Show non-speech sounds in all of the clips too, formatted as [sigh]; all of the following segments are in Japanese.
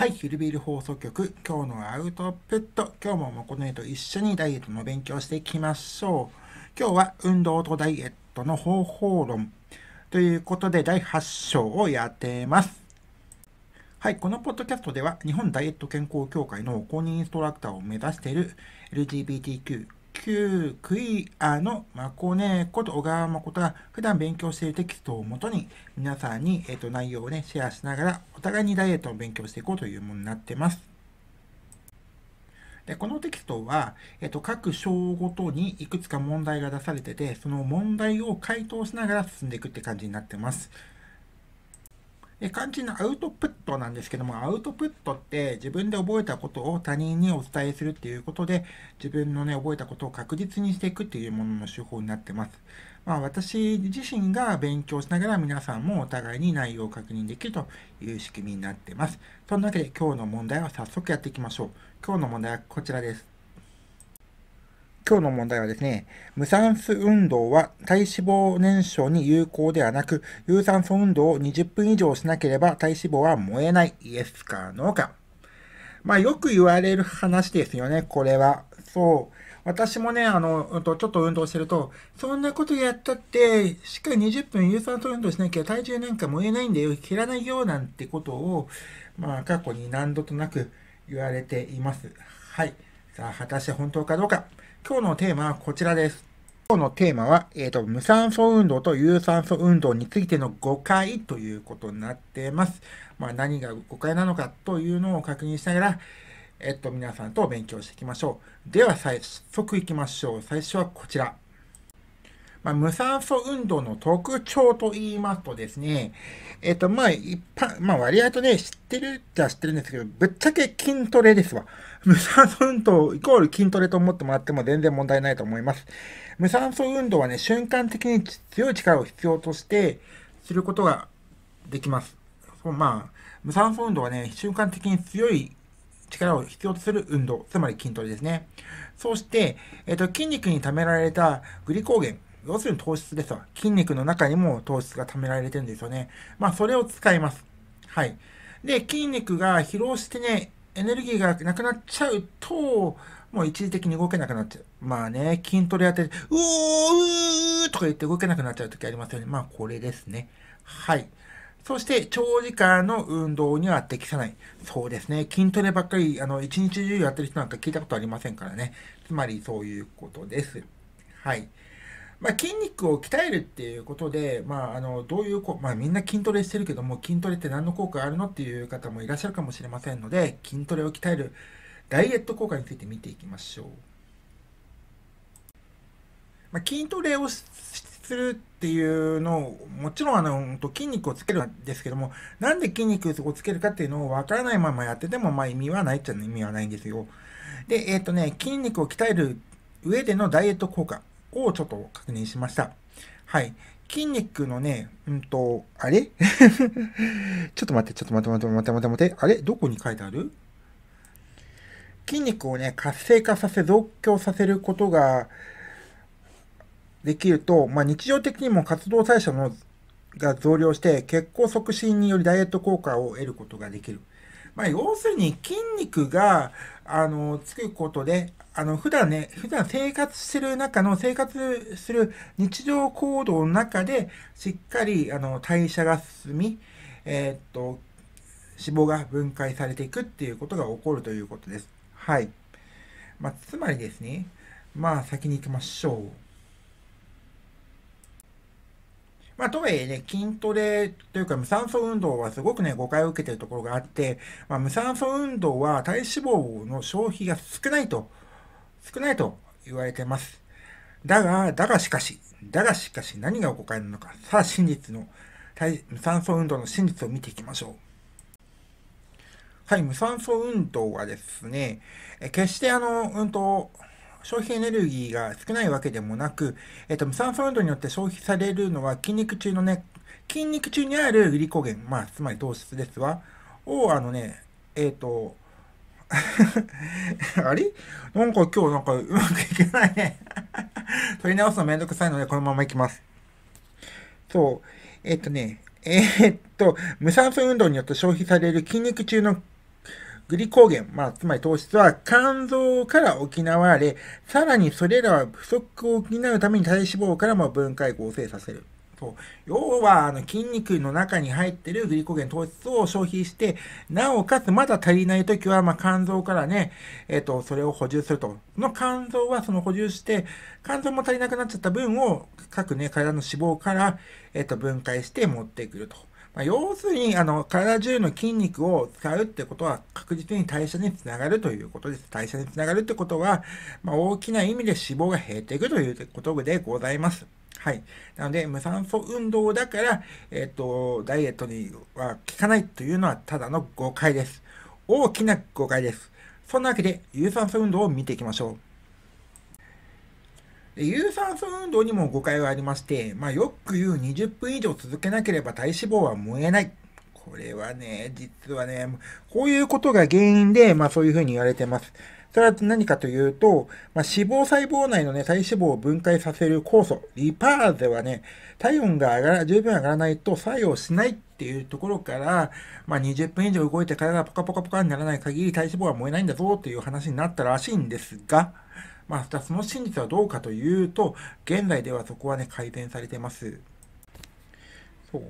はい、ヒルビール放送局、今日のアウトプット、今日ももこねと一緒にダイエットの勉強していきましょう。今日は運動とダイエットの方法論ということで第8章をやってます。はい、このポッドキャストでは日本ダイエット健康協会の公認インストラクターを目指している LGBTQ 旧クイアのマコネコと小川誠が普段勉強しているテキストをもとに皆さんに、えー、と内容をね、シェアしながらお互いにダイエットを勉強していこうというものになってます。でこのテキストは、えっと、各章ごとにいくつか問題が出されてて、その問題を回答しながら進んでいくって感じになってます。で肝心のアウトプットなんですけども、アウトプットって自分で覚えたことを他人にお伝えするっていうことで、自分のね、覚えたことを確実にしていくっていうものの手法になってます。まあ、私自身が勉強しながら皆さんもお互いに内容を確認できるという仕組みになってます。そんなわけで今日の問題は早速やっていきましょう。今日の問題はこちらです。今日の問題はですね、無酸素運動は体脂肪燃焼に有効ではなく、有酸素運動を20分以上しなければ体脂肪は燃えない、イエスかノーか。まあよく言われる話ですよね、これは。そう。私もね、あの、うんと、ちょっと運動してると、そんなことやったって、しっかり20分有酸素運動しなきゃ体重なんか燃えないんだよ、切らないよ、なんてことを、まあ過去に何度となく言われています。はい。さあ、果たして本当かどうか。今日のテーマはこちらです。今日のテーマは、えっ、ー、と、無酸素運動と有酸素運動についての誤解ということになってます。まあ、何が誤解なのかというのを確認しながら、えっ、ー、と、皆さんと勉強していきましょう。では、早速いきましょう。最初はこちら。まあ、無酸素運動の特徴と言いますとですね、えっ、と、まあ、一般、まあ、割合とね、知ってるっちゃ知ってるんですけど、ぶっちゃけ筋トレですわ。無酸素運動イコール筋トレと思ってもらっても全然問題ないと思います。無酸素運動はね、瞬間的に強い力を必要として、することができます。そう、まあ、無酸素運動はね、瞬間的に強い力を必要とする運動、つまり筋トレですね。そして、えっ、と、筋肉に貯められたグリコーゲン、要するに糖質ですわ。筋肉の中にも糖質が貯められてるんですよね。まあ、それを使います。はい。で、筋肉が疲労してね、エネルギーがなくなっちゃうと、もう一時的に動けなくなっちゃう。まあね、筋トレやって、うおーうーとか言って動けなくなっちゃう時ありますよね。まあ、これですね。はい。そして、長時間の運動には適さない。そうですね。筋トレばっかり、あの、一日中やってる人なんか聞いたことありませんからね。つまり、そういうことです。はい。まあ、筋肉を鍛えるっていうことで、まあ、あのどういうこ、まあ、みんな筋トレしてるけども筋トレって何の効果あるのっていう方もいらっしゃるかもしれませんので筋トレを鍛えるダイエット効果について見ていきましょう、まあ、筋トレをするっていうのをもちろんあの筋肉をつけるんですけどもなんで筋肉をつけるかっていうのをわからないままやっててもまあ意味はないっちゃ意味はないんですよでえっ、ー、とね筋肉を鍛える上でのダイエット効果をちょっと確認しました。はい。筋肉のね、うんと、あれ [laughs] ちょっと待って、ちょっと待って待って待って待って待って。あれどこに書いてある筋肉をね、活性化させ、増強させることができると、まあ、日常的にも活動代謝のが増量して血行促進によりダイエット効果を得ることができる。まあ、要するに筋肉が、あの、つくことで、あの、普段ね、普段生活してる中の、生活する日常行動の中で、しっかり、あの、代謝が進み、えー、っと、脂肪が分解されていくっていうことが起こるということです。はい。まあ、つまりですね、まあ、先に行きましょう。まあ、とはいえね、筋トレというか無酸素運動はすごくね、誤解を受けているところがあって、まあ、無酸素運動は体脂肪の消費が少ないと少ないと言われてます。だが、だがしかし、だがしかし何が誤解なのか、さあ真実の、無酸素運動の真実を見ていきましょう。はい、無酸素運動はですね、え決してあの、うんと、消費エネルギーが少ないわけでもなく、えっと、無酸素運動によって消費されるのは筋肉中のね、筋肉中にあるグリコゲン、まあ、つまり糖質ですわ、をあのね、えっと、[laughs] あれなんか今日なんかうまくいけないね [laughs] 取り直すのめんどくさいのでこのままいきます。そう。えっとね、えー、っと、無酸素運動によって消費される筋肉中のグリコーゲン、まあ、つまり糖質は肝臓から補われ、さらにそれらは不足を補うために体脂肪からも分解合成させる。そう要はあの筋肉の中に入ってるグリコゲン糖質を消費して、なおかつまだ足りない時は、まあ、肝臓からね、えっ、ー、と、それを補充すると。その肝臓はその補充して、肝臓も足りなくなっちゃった分を各ね、体の脂肪から、えっ、ー、と、分解して持ってくると。まあ、要するに、あの、体中の筋肉を使うってことは確実に代謝につながるということです。代謝につながるってことは、まあ、大きな意味で脂肪が減っていくということでございます。はい。なので、無酸素運動だから、えっ、ー、と、ダイエットには効かないというのはただの誤解です。大きな誤解です。そんなわけで、有酸素運動を見ていきましょう。有酸素運動にも誤解がありまして、まあ、よく言う20分以上続けなければ体脂肪は燃えない。これはね、実はね、こういうことが原因で、まあ、そういうふうに言われてます。それは何かというと、まあ、脂肪細胞内の、ね、体脂肪を分解させる酵素、リパーゼはね、体温が上がら十分上がらないと作用しないっていうところから、まあ、20分以上動いて体がポカポカポカにならない限り体脂肪は燃えないんだぞっていう話になったらしいんですが、まあ、たその真実はどうかというと、現在ではそこはね、改善されてます。そう。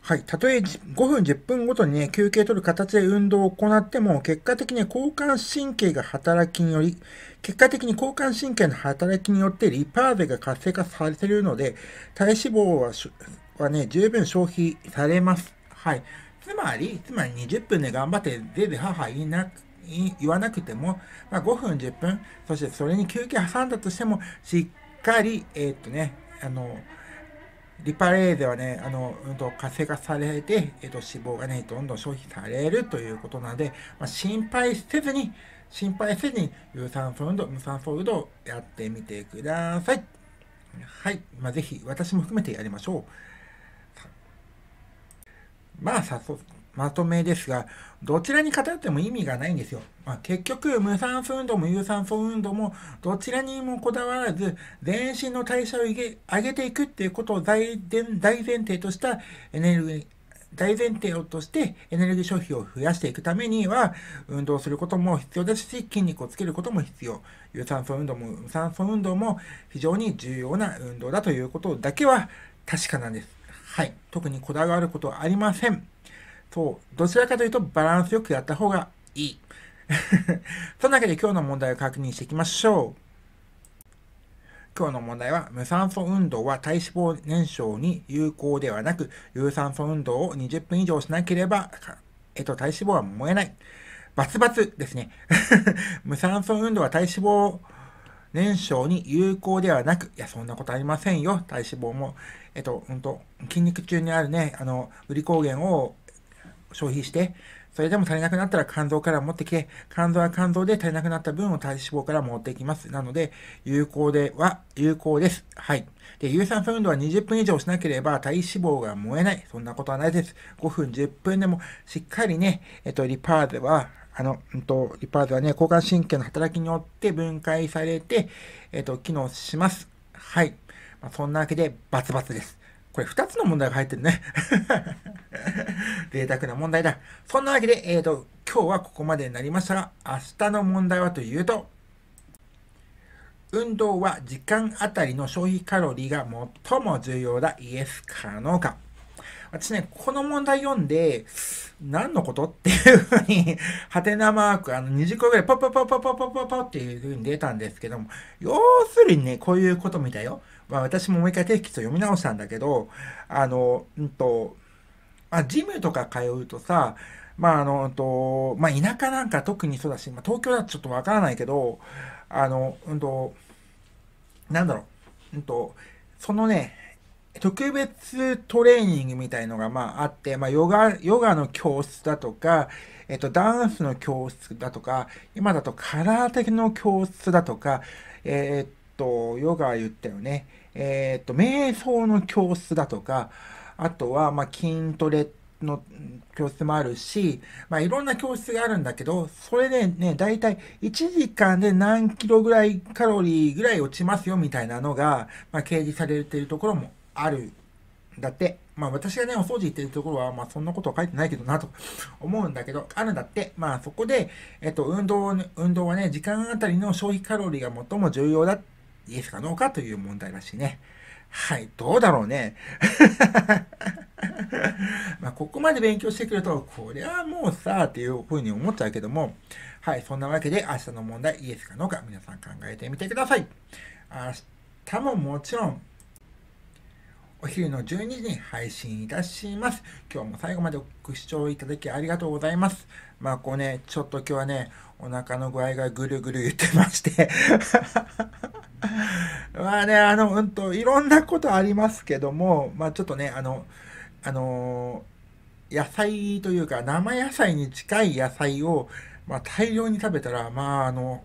はい。たとえ5分、10分ごとにね、休憩取る形で運動を行っても、結果的に交感神経が働きにより、結果的に交感神経の働きによってリパーゼが活性化されているので、体脂肪ははね、十分消費されます。はい。つまり、つまり20分で頑張って、ぜいぜ母言いなく言わなくても、まあ、5分、10分、そしてそれに休憩挟んだとしても、しっかり、えー、っとね、あの、リパレーゼはね、あの、うんと、活性化されて、えっ、と、脂肪がね、どんどん消費されるということなので、まあ、心配せずに、心配せずに、有酸素運動、無酸素運動をやってみてください。はい。まあ、ぜひ、私も含めてやりましょう。まあ、早速、まとめですが、どちらに偏っても意味がないんですよ。まあ、結局、無酸素運動も有酸素運動も、どちらにもこだわらず、全身の代謝を上げていくっていうことを大前提としたエネルギー、大前提としてエネルギー消費を増やしていくためには、運動することも必要ですし、筋肉をつけることも必要。有酸素運動も無酸素運動も非常に重要な運動だということだけは確かなんです。はい。特にこだわることはありません。そう、どちらかというとバランスよくやった方がいい。[laughs] そんなわけで今日の問題を確認していきましょう。今日の問題は、無酸素運動は体脂肪燃焼に有効ではなく、有酸素運動を20分以上しなければ、えっと、体脂肪は燃えない。バツバツですね。[laughs] 無酸素運動は体脂肪燃焼に有効ではなく、いや、そんなことありませんよ。体脂肪も、えっと、ほんと、筋肉中にあるね、あの、ウリ抗原を消費して、それでも足りなくなったら肝臓から持ってきて、肝臓は肝臓で足りなくなった分を体脂肪から持っていきます。なので、有効では、有効です。はい。で、有酸素運動は20分以上しなければ体脂肪が燃えない。そんなことはないです。5分、10分でもしっかりね、えっと、リパーズは、あの、うんと、リパーズはね、交感神経の働きによって分解されて、えっと、機能します。はい。まあ、そんなわけで、バツバツです。これ2つの問題が入ってるね。[laughs] 贅沢な問題だ。そんなわけで、えっ、ー、と、今日はここまでになりましたが、明日の問題はというと、運動は時間あたりの消費カロリーが最も重要だ。イエスかノーか。私ね、この問題読んで、何のことっていうふうに、ハテナマーク、あの、20個ぐらいパッパッパッパッパッパッパッっていうふうに出たんですけども、要するにね、こういうことみたいよ。まあ、私ももう一回テキスト読み直したんだけど、あの、うんと、まあ、ジムとか通うとさ、まあ、あの、うんと、まあ、田舎なんか特にそうだし、まあ、東京だとちょっとわからないけど、あの、うんと、なんだろう、うんと、そのね、特別トレーニングみたいのがまああって、まあヨガ、ヨガの教室だとか、えっと、ダンスの教室だとか、今だとカラー的の教室だとか、えー、っと、ヨガ言ったよね。えっ、ー、と、瞑想の教室だとか、あとは、ま筋トレの教室もあるし、まあ、いろんな教室があるんだけど、それでね、だいたい1時間で何キロぐらいカロリーぐらい落ちますよみたいなのが、まあ、掲示されているところもあるんだって。まあ、私がね、お掃除行ってるところは、まあ、そんなことは書いてないけどなと思うんだけど、あるんだって。まあ、そこで、えっと、運動、運動はね、時間あたりの消費カロリーが最も重要だってイエスかノーかという問題らしいね。はい、どうだろうね。[laughs] まあここまで勉強してくると、これはもうさ、っていうふうに思っちゃうけども、はい、そんなわけで明日の問題、イエスかノーか、皆さん考えてみてください。明日ももちろん、お昼の12時に配信いたします。今日も最後までご視聴いただきありがとうございます。まあ、こうね、ちょっと今日はね、お腹の具合がぐるぐる言ってまして [laughs] まあね、あの、うんと、いろんなことありますけども、まあちょっとね、あの、あのー、野菜というか、生野菜に近い野菜を、まあ大量に食べたら、まああの、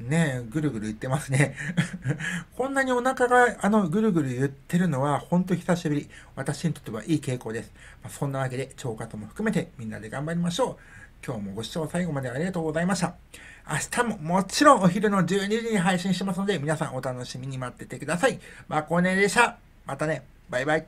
ねぐるぐる言ってますね。[laughs] こんなにお腹が、あの、ぐるぐる言ってるのは、ほんと久しぶり。私にとってはいい傾向です。まあ、そんなわけで、腸活も含めてみんなで頑張りましょう。今日もご視聴最後までありがとうございました。明日ももちろんお昼の12時に配信しますので、皆さんお楽しみに待っててください。まこねでした。またね。バイバイ。